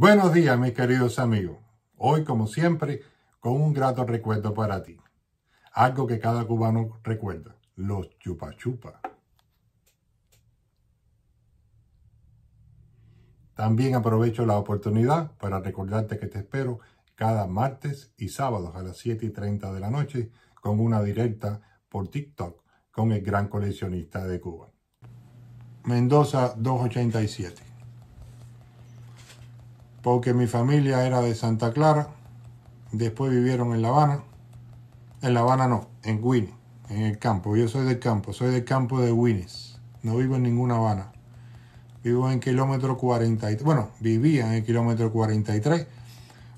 Buenos días, mis queridos amigos. Hoy, como siempre, con un grato recuerdo para ti. Algo que cada cubano recuerda, los chupa chupa. También aprovecho la oportunidad para recordarte que te espero cada martes y sábados a las 7 y 30 de la noche con una directa por TikTok con el gran coleccionista de Cuba. Mendoza 287 porque mi familia era de Santa Clara, después vivieron en La Habana, en La Habana no, en Guinea, en el campo, yo soy del campo, soy del campo de Guinness, no vivo en ninguna Habana, vivo en kilómetro 43, bueno, vivía en el kilómetro 43,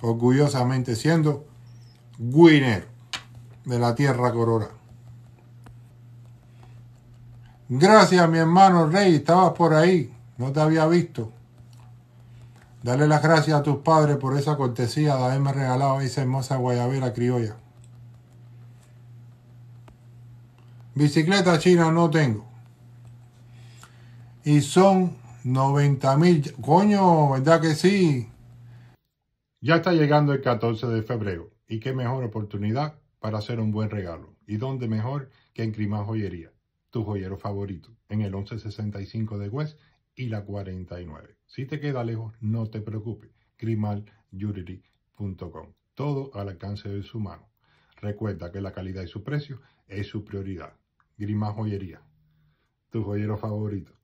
orgullosamente siendo Guinero de la Tierra Corora. Gracias, mi hermano Rey, estabas por ahí, no te había visto. Dale las gracias a tus padres por esa cortesía de haberme regalado esa hermosa guayabera criolla. Bicicleta china no tengo. Y son 90 mil. Coño, ¿verdad que sí? Ya está llegando el 14 de febrero. Y qué mejor oportunidad para hacer un buen regalo. Y dónde mejor que en Crimán Joyería, tu joyero favorito, en el 1165 de West y la 49. Si te queda lejos, no te preocupes. GrimalJewelry.com. Todo al alcance de su mano. Recuerda que la calidad y su precio es su prioridad. Grimal Joyería, tu joyero favorito.